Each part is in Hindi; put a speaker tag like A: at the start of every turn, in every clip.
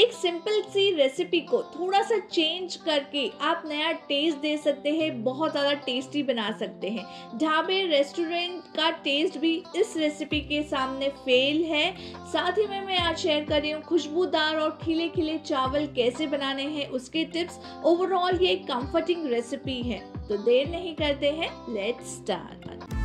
A: एक सिंपल सी रेसिपी को थोड़ा सा चेंज करके आप नया टेस्ट दे सकते हैं बहुत ज़्यादा टेस्टी बना सकते हैं ढाबे रेस्टोरेंट का टेस्ट भी इस रेसिपी के सामने फेल है साथ ही में मैं आज शेयर कर रही हूँ खुशबूदार और खिले खिले चावल कैसे बनाने हैं उसके टिप्स ओवरऑल ये कम्फर्टिंग रेसिपी है तो देर नहीं करते हैं लेट्स स्टार्ट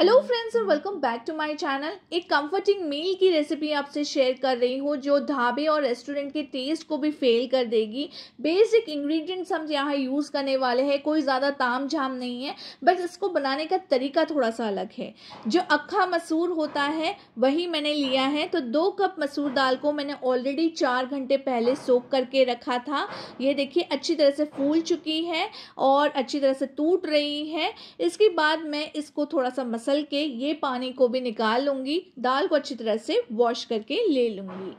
A: हेलो फ्रेंड्स और welcome back to my channel एक कंफर्टिंग मील की रेसिपी आपसे शेयर कर रही हूँ जो ढाबे और रेस्टोरेंट के टेस्ट को भी फेल कर देगी बेसिक इंग्रेडिएंट्स हम यहाँ यूज़ करने वाले हैं कोई ज़्यादा ताम झाम नहीं है बस इसको बनाने का तरीका थोड़ा सा अलग है जो अक्खा मसूर होता है वही मैंने लिया है तो दो कप मसूर दाल को मैंने ऑलरेडी चार घंटे पहले सोख करके रखा था ये देखिए अच्छी तरह से फूल चुकी है और अच्छी तरह से टूट रही है इसके बाद मैं इसको थोड़ा सा मसल के ये पानी को भी निकाल लूँगी दाल को अच्छी तरह से वॉश करके ले लूँगी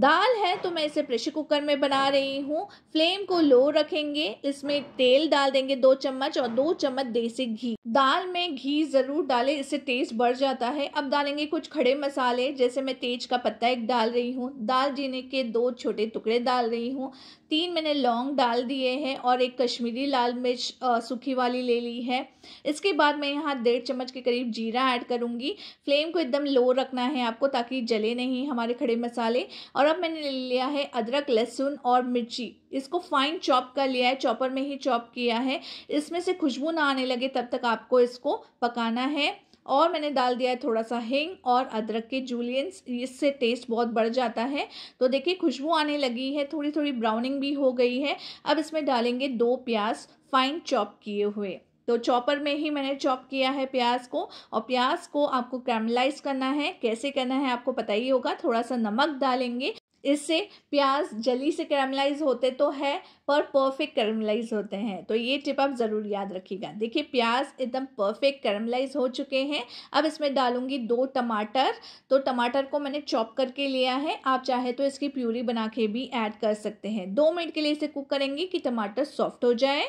A: दाल है तो मैं इसे प्रेशर कुकर में बना रही हूँ फ्लेम को लो रखेंगे इसमें तेल डाल देंगे दो चम्मच और दो चम्मच देसी घी दाल में घी ज़रूर डालें इससे टेस्ट बढ़ जाता है अब डालेंगे कुछ खड़े मसाले जैसे मैं तेज का पत्ता एक डाल रही हूँ दाल जीने के दो छोटे टुकड़े डाल रही हूँ तीन मैंने लौंग डाल दिए हैं और एक कश्मीरी लाल मिर्च सूखी वाली ले ली है इसके बाद मैं यहाँ डेढ़ चम्मच के करीब जीरा ऐड करूँगी फ्लेम को एकदम लो रखना है आपको ताकि जले नहीं हमारे खड़े मसाले और अब मैंने ले लिया है अदरक लहसुन और मिर्ची इसको फाइन चॉप कर लिया है चॉपर में ही चॉप किया है इसमें से खुशबू ना आने लगे तब तक आपको इसको पकाना है और मैंने डाल दिया है थोड़ा सा हिंग और अदरक के जूलियंस इससे टेस्ट बहुत बढ़ जाता है तो देखिए खुशबू आने लगी है थोड़ी थोड़ी ब्राउनिंग भी हो गई है अब इसमें डालेंगे दो प्याज फाइन चॉप किए हुए तो चॉपर में ही मैंने चॉप किया है प्याज को और प्याज को आपको कैमलाइज करना है कैसे करना है आपको पता ही होगा थोड़ा सा नमक डालेंगे इससे प्याज जल्दी से कैरमलाइज होते तो है पर परफेक्ट कैरमलाइज होते हैं तो ये टिप आप ज़रूर याद रखिएगा देखिए प्याज एकदम परफेक्ट कैरमलाइज हो चुके हैं अब इसमें डालूंगी दो टमाटर तो टमाटर को मैंने चॉप करके लिया है आप चाहे तो इसकी प्यूरी बना के भी ऐड कर सकते हैं दो मिनट के लिए इसे कुक करेंगे कि टमाटर सॉफ्ट हो जाए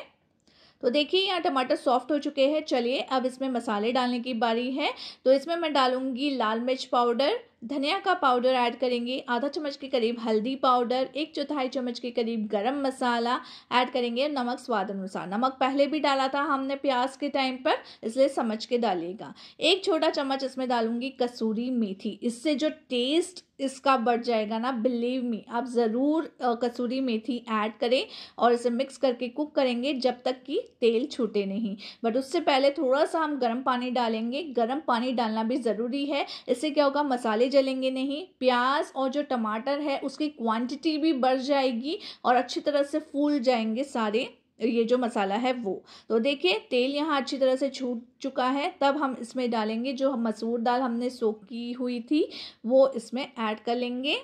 A: तो देखिए यहाँ टमाटर सॉफ्ट हो चुके हैं चलिए अब इसमें मसाले डालने की बारी है तो इसमें मैं डालूँगी लाल मिर्च पाउडर धनिया का पाउडर ऐड करेंगे आधा चम्मच के करीब हल्दी पाउडर एक चौथाई चम्मच के करीब गरम मसाला ऐड करेंगे नमक स्वाद अनुसार नमक पहले भी डाला था हमने प्याज के टाइम पर इसलिए समझ के डालिएगा एक छोटा चम्मच इसमें डालूंगी कसूरी मेथी इससे जो टेस्ट इसका बढ़ जाएगा ना बिलीव मी आप ज़रूर कसूरी मेथी ऐड करें और इसे मिक्स करके कुक करेंगे जब तक कि तेल छूटे नहीं बट उससे पहले थोड़ा सा हम गर्म पानी डालेंगे गर्म पानी डालना भी ज़रूरी है इससे क्या होगा मसाले जलेंगे नहीं प्याज और जो टमाटर है उसकी क्वांटिटी भी बढ़ जाएगी और अच्छी तरह से फूल जाएंगे सारे ये जो मसाला है वो तो देखिए तेल यहाँ अच्छी तरह से छूट चुका है तब हम इसमें डालेंगे जो मसूर दाल हमने सोख की हुई थी वो इसमें ऐड कर लेंगे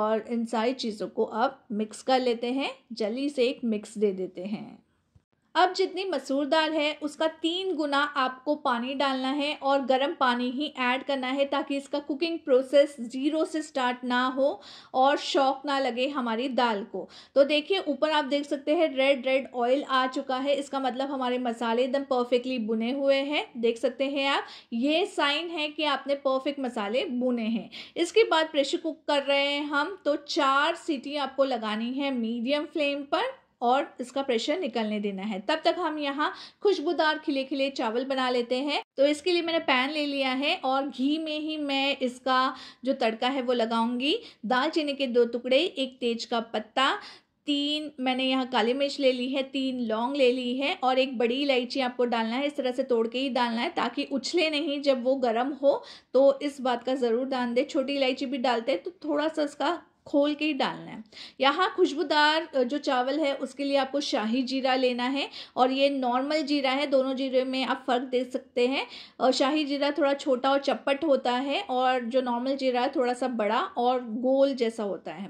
A: और इन सारी चीज़ों को अब मिक्स कर लेते हैं जल्दी से एक मिक्स दे देते हैं अब जितनी मसूर दाल है उसका तीन गुना आपको पानी डालना है और गर्म पानी ही ऐड करना है ताकि इसका कुकिंग प्रोसेस ज़ीरो से स्टार्ट ना हो और शौक ना लगे हमारी दाल को तो देखिए ऊपर आप देख सकते हैं रेड रेड ऑयल आ चुका है इसका मतलब हमारे मसाले एकदम परफेक्टली बुने हुए हैं देख सकते हैं आप ये साइन है कि आपने परफेक्ट मसाले बुने हैं इसके बाद प्रेशर कुक कर रहे हैं हम तो चार सीटी आपको लगानी है मीडियम फ्लेम पर और इसका प्रेशर निकलने देना है तब तक हम यहाँ खुशबूदार खिले खिले चावल बना लेते हैं तो इसके लिए मैंने पैन ले लिया है और घी में ही मैं इसका जो तड़का है वो लगाऊंगी दालचीनी के दो टुकड़े एक तेज का पत्ता तीन मैंने यहाँ काली मिर्च ले ली है तीन लौंग ले ली है और एक बड़ी इलायची आपको डालना है इस तरह से तोड़ के ही डालना है ताकि उछले नहीं जब वो गर्म हो तो इस बात का ज़रूर ध्यान दें छोटी इलायची भी डालते हैं तो थोड़ा सा इसका खोल के ही डालना है यहाँ खुशबूदार जो चावल है उसके लिए आपको शाही जीरा लेना है और ये नॉर्मल जीरा है दोनों जीरे में आप फ़र्क देख सकते हैं और शाही जीरा थोड़ा छोटा और चपट होता है और जो नॉर्मल जीरा है थोड़ा सा बड़ा और गोल जैसा होता है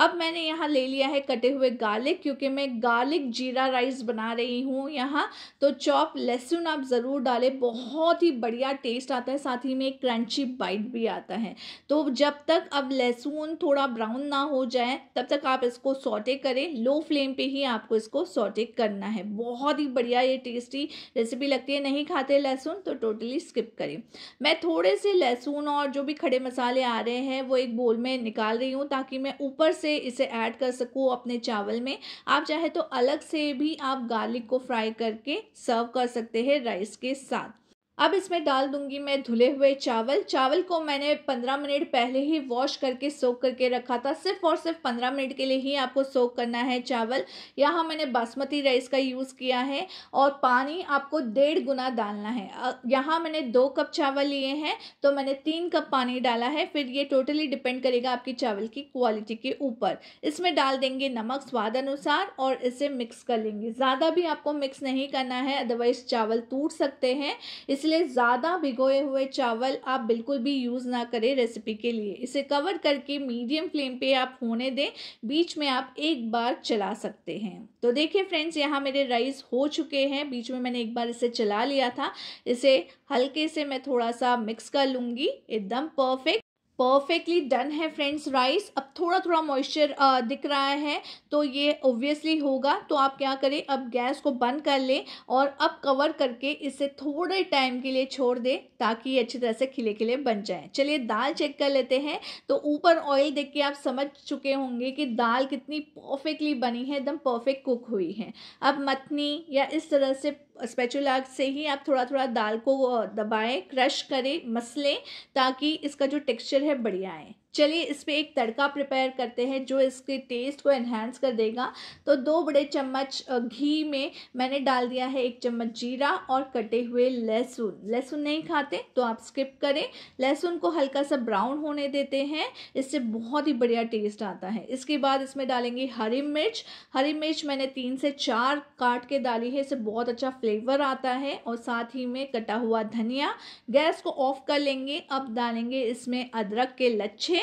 A: अब मैंने यहाँ ले लिया है कटे हुए गार्लिक क्योंकि मैं गार्लिक जीरा राइस बना रही हूँ यहाँ तो चॉप लहसुन आप ज़रूर डालें बहुत ही बढ़िया टेस्ट आता है साथ ही में क्रंची बाइट भी आता है तो जब तक अब लहसुन थोड़ा ब्राउन ना हो जाए तब तक आप इसको सॉटे करें लो फ्लेम पे ही आपको इसको सोटे करना है बहुत ही बढ़िया ये टेस्टी रेसिपी लगती है नहीं खाते लहसुन तो टोटली स्किप करें मैं थोड़े से लहसुन और जो भी खड़े मसाले आ रहे हैं वो एक बोल में निकाल रही हूँ ताकि मैं ऊपर से से इसे ऐड कर सको अपने चावल में आप चाहे तो अलग से भी आप गार्लिक को फ्राई करके सर्व कर सकते हैं राइस के साथ अब इसमें डाल दूंगी मैं धुले हुए चावल चावल को मैंने पंद्रह मिनट पहले ही वॉश करके सोक करके रखा था सिर्फ और सिर्फ पंद्रह मिनट के लिए ही आपको सोक करना है चावल यहाँ मैंने बासमती राइस का यूज़ किया है और पानी आपको डेढ़ गुना डालना है यहाँ मैंने दो कप चावल लिए हैं तो मैंने तीन कप पानी डाला है फिर ये टोटली डिपेंड करेगा आपकी चावल की क्वालिटी के ऊपर इसमें डाल देंगे नमक स्वाद अनुसार और इसे मिक्स कर लेंगे ज़्यादा भी आपको मिक्स नहीं करना है अदरवाइज चावल टूट सकते हैं इसलिए इसलिए ज़्यादा भिगोए हुए चावल आप बिल्कुल भी यूज़ ना करें रेसिपी के लिए इसे कवर करके मीडियम फ्लेम पे आप होने दें बीच में आप एक बार चला सकते हैं तो देखिए फ्रेंड्स यहाँ मेरे राइस हो चुके हैं बीच में मैंने एक बार इसे चला लिया था इसे हल्के से मैं थोड़ा सा मिक्स कर लूँगी एकदम परफेक्ट परफेक्टली डन है फ्रेंड्स राइस अब थोड़ा थोड़ा मॉइस्चर दिख रहा है तो ये ओब्वियसली होगा तो आप क्या करें अब गैस को बंद कर लें और अब कवर करके इसे थोड़े टाइम के लिए छोड़ दें ताकि ये अच्छी तरह से खिले खिले बन जाए चलिए दाल चेक कर लेते हैं तो ऊपर ऑयल देख के आप समझ चुके होंगे कि दाल कितनी परफेक्टली बनी है एकदम परफेक्ट कुक हुई है अब मथनी या इस तरह से स्पेचुला से ही आप थोड़ा थोड़ा दाल को दबाएं क्रश करें मसलें ताकि इसका जो टेक्सचर है बढ़िया आए चलिए इस पर एक तड़का प्रिपेयर करते हैं जो इसके टेस्ट को एनहेंस कर देगा तो दो बड़े चम्मच घी में मैंने डाल दिया है एक चम्मच जीरा और कटे हुए लहसुन लहसुन नहीं खाते तो आप स्किप करें लहसुन को हल्का सा ब्राउन होने देते हैं इससे बहुत ही बढ़िया टेस्ट आता है इसके बाद इसमें डालेंगे हरी मिर्च हरी मिर्च मैंने तीन से चार काट के डाली है इससे बहुत अच्छा फ्लेवर आता है और साथ ही में कटा हुआ धनिया गैस को ऑफ कर लेंगे अब डालेंगे इसमें अदरक के लच्छे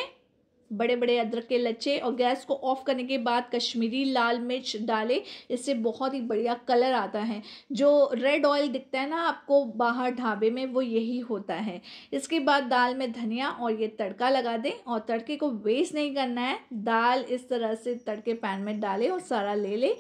A: बड़े बड़े अदरक के लच्छे और गैस को ऑफ करने के बाद कश्मीरी लाल मिर्च डालें इससे बहुत ही बढ़िया कलर आता है जो रेड ऑयल दिखता है ना आपको बाहर ढाबे में वो यही होता है इसके बाद दाल में धनिया और ये तड़का लगा दें और तड़के को वेस्ट नहीं करना है दाल इस तरह से तड़के पैन में डालें और सारा ले लें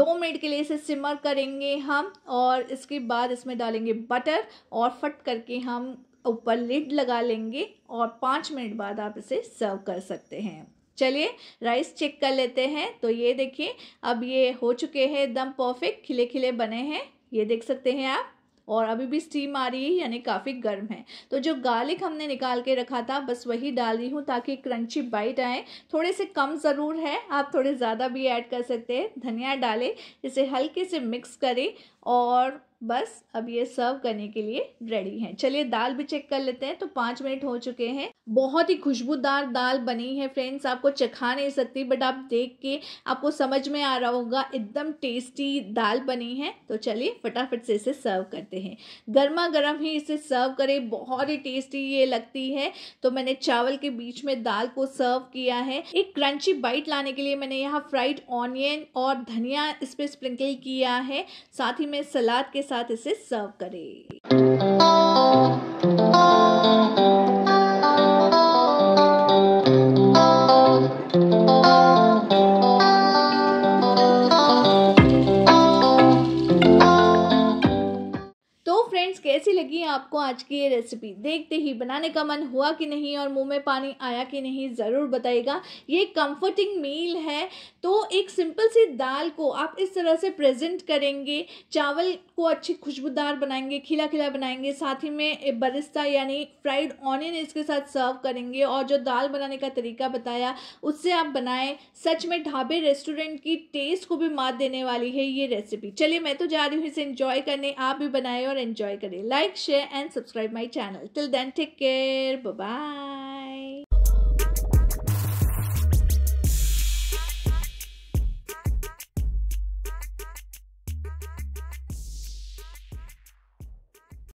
A: दो मिनट के लिए इसे सिमर करेंगे हम और इसके बाद इसमें डालेंगे बटर और फट करके हम ऊपर लिड लगा लेंगे और पाँच मिनट बाद आप इसे सर्व कर सकते हैं चलिए राइस चेक कर लेते हैं तो ये देखिए अब ये हो चुके हैं एकदम परफेक्ट खिले खिले बने हैं ये देख सकते हैं आप और अभी भी स्टीम आ रही है यानी काफ़ी गर्म है तो जो गार्लिक हमने निकाल के रखा था बस वही डाल रही हूँ ताकि क्रंची बाइट आए थोड़े से कम ज़रूर है आप थोड़े ज़्यादा भी ऐड कर सकते हैं धनिया डालें इसे हल्के से मिक्स करें और बस अब ये सर्व करने के लिए रेडी है चलिए दाल भी चेक कर लेते हैं तो पांच मिनट हो चुके हैं बहुत ही खुशबूदार दाल बनी है फ्रेंड्स आपको चखा नहीं सकती बट आप देख के आपको समझ में आ रहा होगा एकदम टेस्टी दाल बनी है तो चलिए फटाफट से इसे सर्व करते हैं गर्मा गर्म ही इसे सर्व करें बहुत ही टेस्टी ये लगती है तो मैंने चावल के बीच में दाल को सर्व किया है एक क्रंची बाइट लाने के लिए मैंने यहाँ फ्राइड ऑनियन और धनिया इस पर स्प्रिंकल किया है साथ ही में सलाद के साथ इसे सर्व करें कैसी लगी आपको आज की ये रेसिपी देखते ही बनाने का मन हुआ कि नहीं और मुंह में पानी आया कि नहीं ज़रूर बताइएगा ये कंफर्टिंग मील है तो एक सिंपल सी दाल को आप इस तरह से प्रेजेंट करेंगे चावल को अच्छी खुशबूदार बनाएंगे खिला खिला बनाएंगे साथ ही में बरिस्ता यानी फ्राइड ऑनियन इसके साथ सर्व करेंगे और जो दाल बनाने का तरीका बताया उससे आप बनाएं सच में ढाबे रेस्टोरेंट की टेस्ट को भी मात देने वाली है ये रेसिपी चलिए मैं तो जा रही हूँ इसे इन्जॉय करने आप भी बनाए और इन्जॉय करें like, share and subscribe my channel. Till then, take care. Bye-bye.